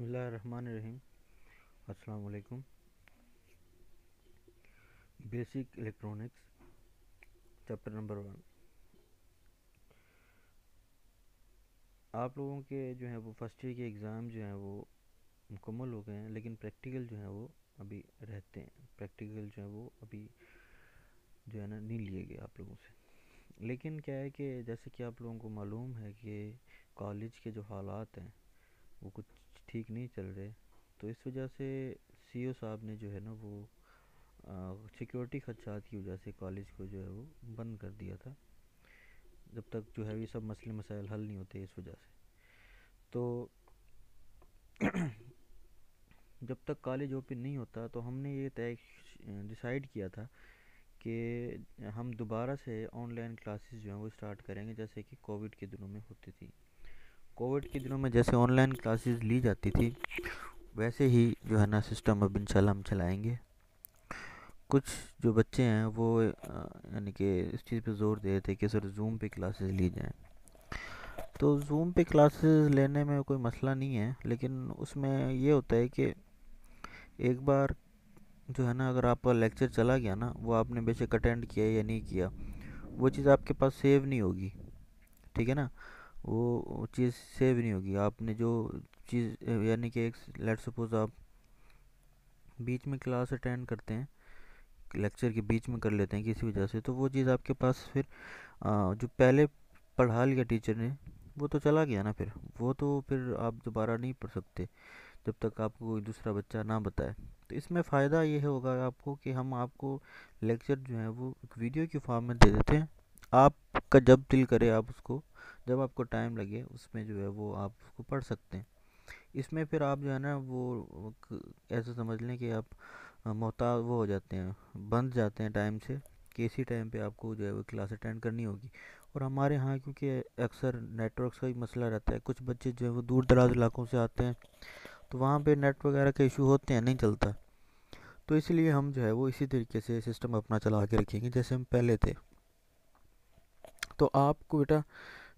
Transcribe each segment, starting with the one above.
बसमीम अस्सलाम basic electronics chapter number one आप लोगों के जो है वो फर्स्ट ईयर के एग्ज़ाम जो हैं वो मुकम्मल हो गए हैं लेकिन प्रैक्टिकल जो है वो अभी रहते हैं प्रैक्टिकल जो है वो अभी जो है ना नहीं लिए गए आप लोगों से लेकिन क्या है कि जैसे कि आप लोगों को मालूम है कि कॉलेज के जो हालात हैं वो कुछ ठीक नहीं चल रहे तो इस वजह से सीईओ e साहब ने जो है ना वो सिक्योरिटी खदशात की वजह से कॉलेज को जो है वो बंद कर दिया था जब तक जो है ये सब मसले मसाइल हल नहीं होते इस वजह से तो जब तक कॉलेज ओपन नहीं होता तो हमने ये तय डिसाइड किया था कि हम दोबारा से ऑनलाइन क्लासेस जो हैं वो स्टार्ट करेंगे जैसे कि कोविड के दिनों में होती थी कोविड के दिनों में जैसे ऑनलाइन क्लासेस ली जाती थी वैसे ही जो है ना सिस्टम अब इन हम चलाएंगे कुछ जो बच्चे हैं वो यानी कि इस चीज़ पे ज़ोर दे रहे थे कि सर जूम पे क्लासेस ली जाएं तो जूम पे क्लासेस लेने में कोई मसला नहीं है लेकिन उसमें ये होता है कि एक बार जो है ना अगर आपका लेक्चर चला गया ना वो आपने बेशक अटेंड किया या नहीं किया वो चीज़ आपके पास सेव नहीं होगी ठीक है ना वो चीज़ सेव नहीं होगी आपने जो चीज़ यानी कि एक लेट सपोज आप बीच में क्लास अटेंड करते हैं लेक्चर के बीच में कर लेते हैं किसी वजह से तो वो चीज़ आपके पास फिर आ, जो पहले पढ़ा लिया टीचर ने वो तो चला गया ना फिर वो तो फिर आप दोबारा नहीं पढ़ सकते जब तक आपको कोई दूसरा बच्चा ना बताए तो इसमें फ़ायदा ये होगा आपको कि हम आपको लेक्चर जो है वो वीडियो की फॉर्म में दे देते हैं आपका जब दिल करे आप उसको जब आपको टाइम लगे उसमें जो है वो आप उसको पढ़ सकते हैं इसमें फिर आप जो है ना वो ऐसा समझ लें कि आप मोहताज वो हो जाते हैं बंध जाते हैं टाइम से कि इसी टाइम पे आपको जो है वो क्लास अटेंड करनी होगी और हमारे यहाँ क्योंकि अक्सर नेटवर्क का भी मसला रहता है कुछ बच्चे जो है वो दूर दराज इलाकों से आते हैं तो वहाँ पर नेट वगैरह के इशू होते हैं नहीं चलता तो इसलिए हम जो है वो इसी तरीके से सिस्टम अपना चला के रखेंगे जैसे हम पहले थे तो आपको बेटा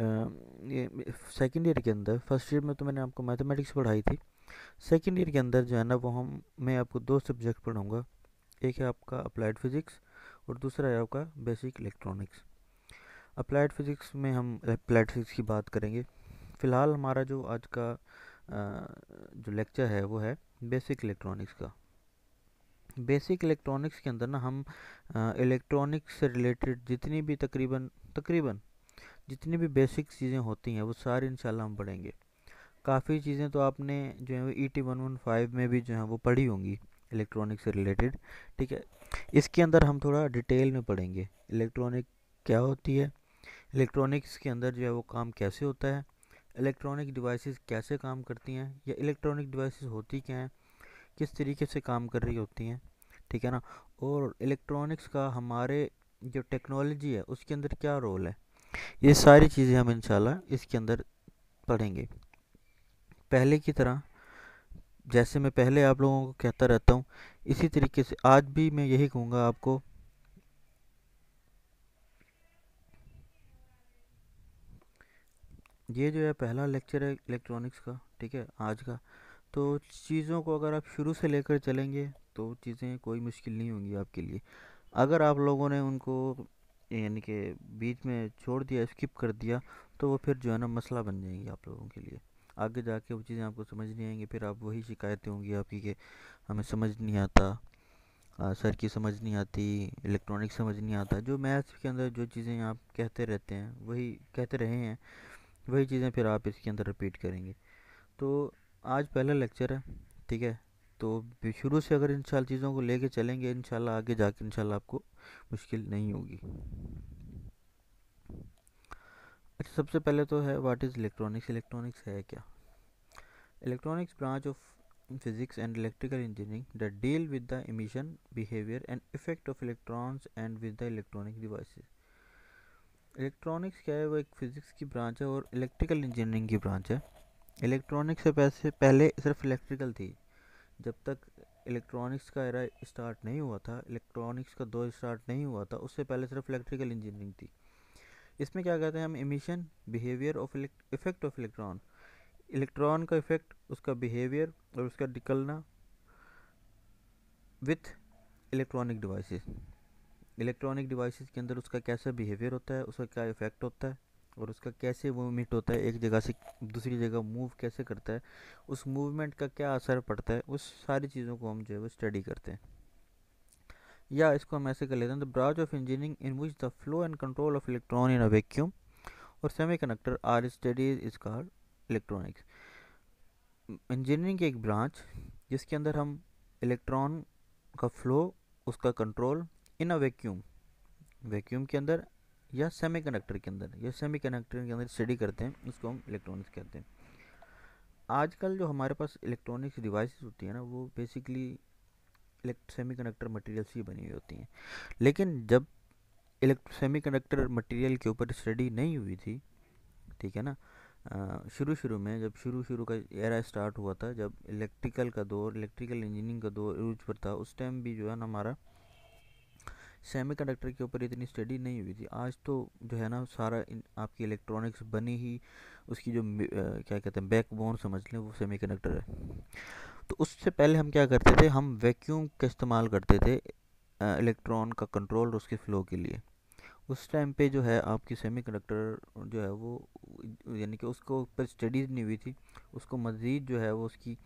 सेकेंड ईयर के अंदर फर्स्ट ईयर में तो मैंने आपको मैथमेटिक्स पढ़ाई थी सेकेंड ईयर के अंदर जो है ना वो हम मैं आपको दो सब्जेक्ट पढ़ाऊँगा एक है आपका अप्लाइड फिज़िक्स और दूसरा है आपका बेसिक इलेक्ट्रॉनिक्स अप्लाइड फिज़िक्स में हम अप्लाइड फिज़िक्स की बात करेंगे फ़िलहाल हमारा जो आज का जो लेक्चर है वो है बेसिक इलेक्ट्रॉनिक्स का बेसिक इलेक्ट्रॉनिक्स के अंदर ना हम इलेक्ट्रॉनिक्स से रिलेटेड जितनी भी तकरीबन तकरीबन जितनी भी बेसिक चीज़ें होती हैं वो सारी इन हम पढ़ेंगे काफ़ी चीज़ें तो आपने जो है वो E T one one five में भी जो है वो पढ़ी होंगी इलेक्ट्रॉनिक से रिलेटेड ठीक है इसके अंदर हम थोड़ा डिटेल में पढ़ेंगे इलेक्ट्रॉनिक क्या होती है इलेक्ट्रॉनिक्स के अंदर जो है वो काम कैसे होता है इलेक्ट्रॉनिक डिवाइसेस कैसे काम करती हैं या इलेक्ट्रॉनिक डिवाइसेस होती क्या हैं किस तरीके से काम कर रही होती हैं ठीक है ना और इलेक्ट्रॉनिक्स का हमारे जो टेक्नोलॉजी है उसके अंदर क्या रोल है ये सारी चीज़ें हम इंशाल्लाह इसके अंदर पढ़ेंगे पहले की तरह जैसे मैं पहले आप लोगों को कहता रहता हूँ इसी तरीके से आज भी मैं यही कहूँगा आपको ये जो है पहला लेक्चर है इलेक्ट्रॉनिक्स का ठीक है आज का तो चीज़ों को अगर आप शुरू से लेकर चलेंगे तो चीज़ें कोई मुश्किल नहीं होंगी आपके लिए अगर आप लोगों ने उनको यानी कि बीच में छोड़ दिया स्किप कर दिया तो वो फिर जो है ना मसला बन जाएंगी आप लोगों के लिए आगे जाके वो चीज़ें आपको समझ नहीं आएंगी फिर आप वही शिकायतें होंगी आपकी कि हमें समझ नहीं आता आ, सर की समझ नहीं आती इलेक्ट्रॉनिक समझ नहीं आता जो मैथ्स के अंदर जो चीज़ें आप कहते रहते हैं वही कहते रहे हैं वही चीज़ें फिर आप इसके अंदर रिपीट करेंगे तो आज पहला लेक्चर है ठीक है तो शुरू से अगर इन चीज़ों को लेके चलेंगे इन आगे जाके इन आपको मुश्किल नहीं होगी अच्छा सबसे पहले तो है व्हाट इज़ इलेक्ट्रॉनिक्स इलेक्ट्रॉनिक्स है क्या electronics branch of physics and electrical engineering the deal with the emission behaviour and effect of electrons and with the electronic device electronics क्या है वो एक फ़िज़िक्स की ब्रांच है और इलेक्ट्रिकल इंजीनियरिंग की ब्रांच है इलेक्ट्रॉनिक्स से पैसे पहले सिर्फ इलेक्ट्रिकल थी जब तक इलेक्ट्रॉनिक्स का एरा स्टार्ट नहीं हुआ था इलेक्ट्रॉनिक्स का दौर स्टार्ट नहीं हुआ था उससे पहले सिर्फ इलेक्ट्रिकल इंजीनियरिंग थी इसमें क्या कहते हैं हम emission behaviour of effect of electron electron का इफेक्ट उसका बिहेवियर और उसका निकलना with electronic devices electronic devices के अंदर उसका कैसा बिहेवियर होता है उसका क्या इफेक्ट होता है और उसका कैसे मूवमेंट होता है एक जगह से दूसरी जगह मूव कैसे करता है उस मूवमेंट का क्या असर पड़ता है उस सारी चीज़ों को हम जो है वो स्टडी करते हैं या इसको हम ऐसे कर लेते हैं the branch of engineering in which the flow and control of electron in a vacuum और semiconductor are studies is called electronics engineering की एक ब्रांच जिसके अंदर हम इलेक्ट्रॉन का फ्लो उसका control in a vacuum vacuum के अंदर या सेमीकंडक्टर के अंदर या सेमीकंडक्टर के अंदर स्टडी करते हैं उसको हम इलेक्ट्रॉनिक्स कहते हैं आजकल जो हमारे पास इलेक्ट्रॉनिक्स डिवाइसेस होती है ना वो बेसिकली सेमी कंडक्टर मटीरियल से बनी हुई होती हैं लेकिन जब सेमी कंडक्टर मटीरियल के ऊपर स्टडी नहीं हुई थी ठीक है ना शुरू शुरू में जब शुरू शुरू का एरा स्टार्ट हुआ था जब इलेक्ट्रिकल का दौर इलेक्ट्रिकल इंजीनियरिंग का दौर यूज पर था उस टाइम भी जो है ना हमारा सेमीकंडक्टर के ऊपर इतनी स्टडी नहीं हुई थी आज तो जो है ना सारा आपकी इलेक्ट्रॉनिक्स बनी ही उसकी जो आ, क्या कहते हैं बैकबोन समझ लें वो सेमीकंडक्टर है तो उससे पहले हम क्या करते थे हम वैक्यूम का इस्तेमाल करते थे इलेक्ट्रॉन का कंट्रोल और उसके फ्लो के लिए उस टाइम पे जो है आपकी सेमीकंडक्टर जो है वो यानी कि उसको पर स्टडीज़ नहीं हुई थी उसको मज़ीद जो है वो उसकी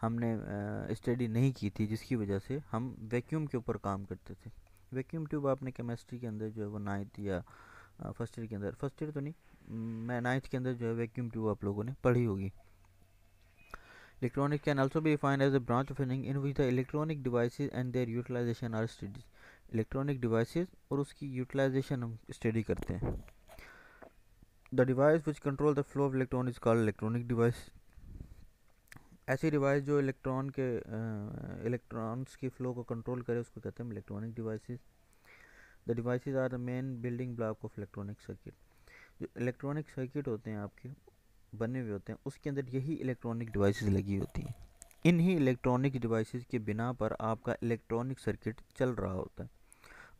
हमने स्टडी नहीं की थी जिसकी वजह से हम वैक्यूम के ऊपर काम करते थे वैक्यूम ट्यूब आपने केमिस्ट्री के अंदर जो है वो नाइन्थ या फर्स्ट ईयर के अंदर फर्स्ट ईयर तो नहीं मैं नाइन्थ के अंदर जो है वैक्यूम ट्यूब आप लोगों ने पढ़ी होगी electronic can also be fine as a branch of एनिंग in which the electronic device and their utilization are study electronic device और उसकी यूटिलाइजेशन हम स्टडी करते हैं the device which control the flow of electron is call electronic device ऐसी device जो electron के electrons की फ्लो को कंट्रोल करे उसको कहते हैं electronic devices the devices are the main building block of electronic circuit जो इलेक्ट्रॉनिक सर्किट होते हैं आपके बने हुए होते हैं उसके अंदर यही इलेक्ट्रॉनिक डिवाइसेस लगी होती हैं इन्हीं इलेक्ट्रॉनिक डिवाइसेस के बिना पर आपका इलेक्ट्रॉनिक सर्किट चल रहा होता है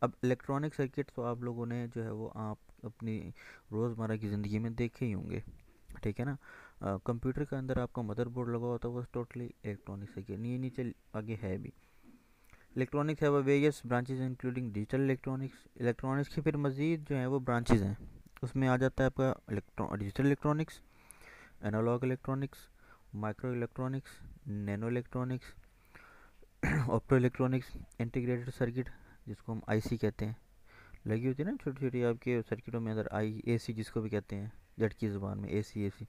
अब इलेक्ट्रॉनिक सर्किट तो आप लोगों ने जो है वो आप अपनी रोज़मर्रा की ज़िंदगी में देखे ही होंगे ठीक है ना कंप्यूटर के अंदर आपका मदरबोर्ड लगा होता है वो टोटली इलेक्ट्रॉनिक्स है नहीं नीचे आगे है भी इलेक्ट्रॉनिक्स है वो various branches including digital electronics electronics की फिर मज़ीद जो है वो ब्रांचेज हैं उसमें आ जाता है आपका digital electronics analogue electronics microelectronics nanoelectronics optoelectronics integrated circuit जिसको हम आईसी कहते हैं लगी होती है ना छोटी छोटी आपके सर्किटों में अंदर आई एसी जिसको भी कहते हैं जबान में ए में एसी एसी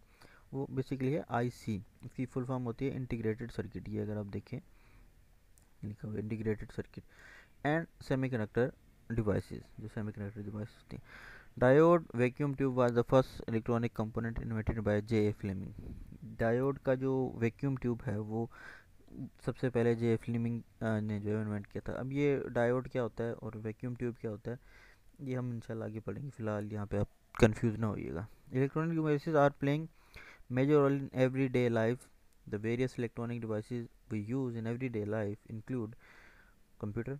वो बेसिकली है आईसी इसकी फुल फॉर्म होती है इंटीग्रेटेड सर्किट ये अगर आप देखें लिखा हुआ integrated circuit and semiconductor devices जो सेमीकंडक्टर डिवाइस होती हैं diode vacuum tube was the first electronic component invented by J A Fleming diode का जो वैक्यूम ट्यूब है वो सबसे पहले जे ए फ्लेमिंग ने जो है इन्वेंट किया था अब ये डायोड क्या होता है और वैक्यूम ट्यूब क्या होता है ये हम इंशाल्लाह आगे पढ़ेंगे फ़िलहाल यहाँ पे आप कन्फ्यूज़ ना होइएगा electronic devices are playing Major role in everyday life. The various electronic devices we use in everyday life include computer.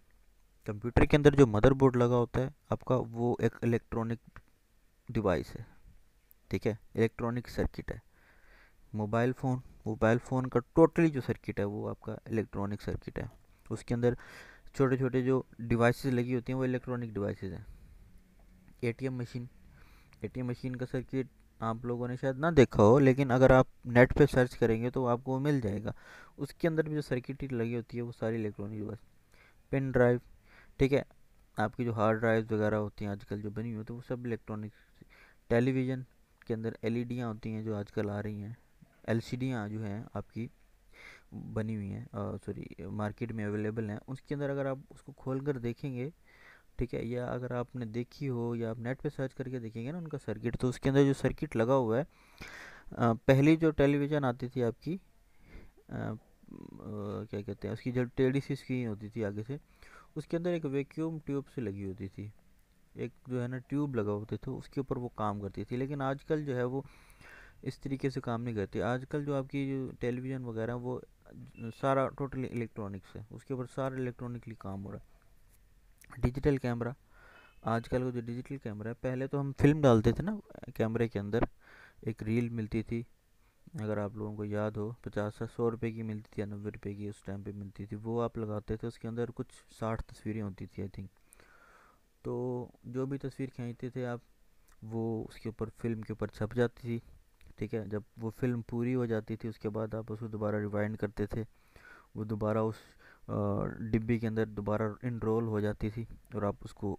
Computer के अंदर जो मदरबोर्ड लगा होता है आपका वो एक इलेक्ट्रॉनिक डिवाइस है ठीक है इलेक्ट्रॉनिक सर्किट है मोबाइल फ़ोन मोबाइल फ़ोन का टोटली जो सर्किट है वो आपका इलेक्ट्रॉनिक सर्किट है उसके अंदर छोटे छोटे जो डिवाइस लगी होती हैं वो इलेक्ट्रॉनिक डिवाइसेस हैं एटीएम मशीन एटीएम मशीन का सर्किट आप लोगों ने शायद ना देखा हो लेकिन अगर आप नेट पे सर्च करेंगे तो आपको वो मिल जाएगा उसके अंदर भी जो सर्किटरी लगी होती है वो सारी इलेक्ट्रॉनिक बस पेन ड्राइव ठीक है आपकी जो हार्ड ड्राइव वगैरह होती हैं आजकल जो बनी हुई तो वो सब इलेक्ट्रॉनिक टेलीविज़न के अंदर एल होती हैं जो आजकल आ रही हैं एल जो हैं आपकी बनी हुई हैं सॉरी मार्केट में अवेलेबल हैं उसके अंदर अगर आप उसको खोल कर देखेंगे ठीक है या अगर आपने देखी हो या आप नेट पे सर्च करके देखेंगे ना उनका सर्किट तो उसके अंदर जो सर्किट लगा हुआ है पहली जो टेलीविज़न आती थी आपकी आ, क्या कहते हैं उसकी जो टेडी सी स्क्रीन होती थी आगे से उसके अंदर एक वैक्यूम ट्यूब से लगी होती थी एक जो है ना ट्यूब लगा होते थे उसके ऊपर वो काम करती थी लेकिन आजकल जो है वो इस तरीके से काम नहीं करती आजकल जो आपकी जो टेलीविज़न वगैरह वो सारा टोटली इलेक्ट्रॉनिक्स है उसके ऊपर सारा इलेक्ट्रॉनिकली काम हो रहा है डिजिटल कैमरा आजकल का जो डिजिटल कैमरा है पहले तो हम फिल्म डालते थे ना कैमरे के अंदर एक रील मिलती थी अगर आप लोगों को याद हो पचास से सौ रुपये की मिलती थी या नब्बे रुपये की उस टाइम पे मिलती थी वो आप लगाते थे उसके अंदर कुछ साठ तस्वीरें होती थी आई थिंक तो जो भी तस्वीर खींचते थे आप वो उसके ऊपर फिल्म के ऊपर छप जाती थी ठीक है जब वो फिल्म पूरी हो जाती थी उसके बाद आप उसको दोबारा रिवाइंड करते थे वो दोबारा उस डिब्बी के अंदर दोबारा इनरोल हो जाती थी और आप उसको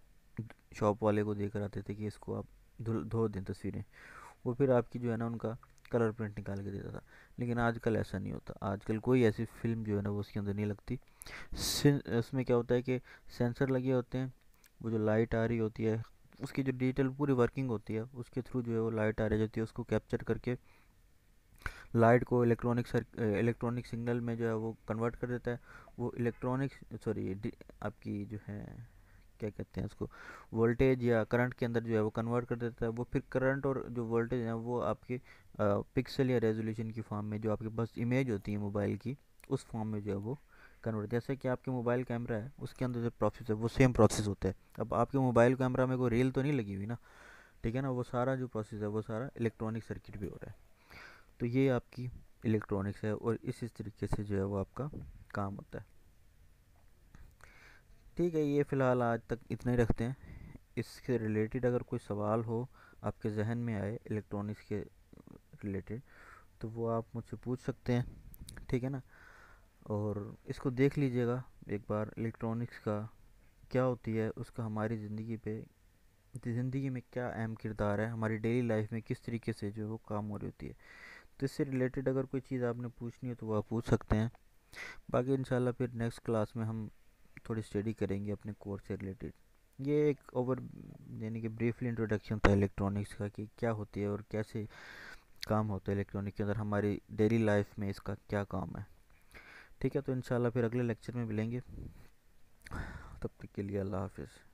शॉप वाले को देकर आते थे कि इसको आप धुल धो दें तस्वीरें वो फिर आपकी जो है ना उनका कलर प्रिंट निकाल के देता था लेकिन आजकल ऐसा नहीं होता आजकल कोई ऐसी फिल्म जो है ना वो उसके अंदर नहीं लगती उसमें क्या होता है कि सेंसर लगे होते हैं वो जो लाइट आ रही होती है उसकी जो डिजिटल पूरी वर्किंग होती है उसके थ्रू जो है वो लाइट आ रही होती है उसको कैप्चर करके लाइट को इलेक्ट्रॉनिक इलेक्ट्रॉनिक सिग्नल में जो है वो कन्वर्ट कर देता है वो इलेक्ट्रॉनिक सॉरी आपकी जो है क्या कहते हैं उसको वोल्टेज या करंट के अंदर जो है वो कन्वर्ट कर देता है वो फिर करंट और जो वोल्टेज है वो आपके पिक्सल या रेजोल्यूशन की फॉर्म में जो आपके पास इमेज होती है मोबाइल की उस फॉर्म में जो है वो कन्वर्ट जैसे कि आपके मोबाइल कैमरा है उसके अंदर जो प्रोसेस है वो सेम प्रोसेस होता है अब आपके मोबाइल कैमरा में कोई रेल तो नहीं लगी हुई ना ठीक है ना वो सारा जो प्रोसेस है वो सारा इलेक्ट्रॉनिक सर्किट भी हो रहा है तो ये आपकी इलेक्ट्रॉनिक्स है और इस इस तरीके से जो है वो आपका काम होता है ठीक है ये फ़िलहाल आज तक इतना ही रखते हैं इसके रिलेटेड अगर कोई सवाल हो आपके जहन में आए इलेक्ट्रॉनिक्स के रिलेटेड तो वो आप मुझसे पूछ सकते हैं ठीक है ना और इसको देख लीजिएगा एक बार इलेक्ट्रॉनिक्स का क्या होती है उसका हमारी ज़िंदगी पे ज़िंदगी में क्या अहम किरदार है हमारी डेली लाइफ में किस तरीके से जो है वो काम हो रही होती है तो इससे रिलेटेड अगर कोई चीज़ आपने पूछनी हो तो वो आप पूछ सकते हैं बाकी इन फिर नेक्स्ट क्लास में हम थोड़ी स्टडी करेंगे अपने कोर्स से रिलेटेड ये एक ओवर यानी कि ब्रीफली इंट्रोडक्शन था इलेक्ट्रॉनिक्स का कि क्या होती है और कैसे काम होता है इलेक्ट्रॉनिक के अंदर हमारी डेली लाइफ में इसका क्या काम है ठीक है तो इन फिर अगले लेक्चर में मिलेंगे तब तक के लिए अल्लाह हाफिज़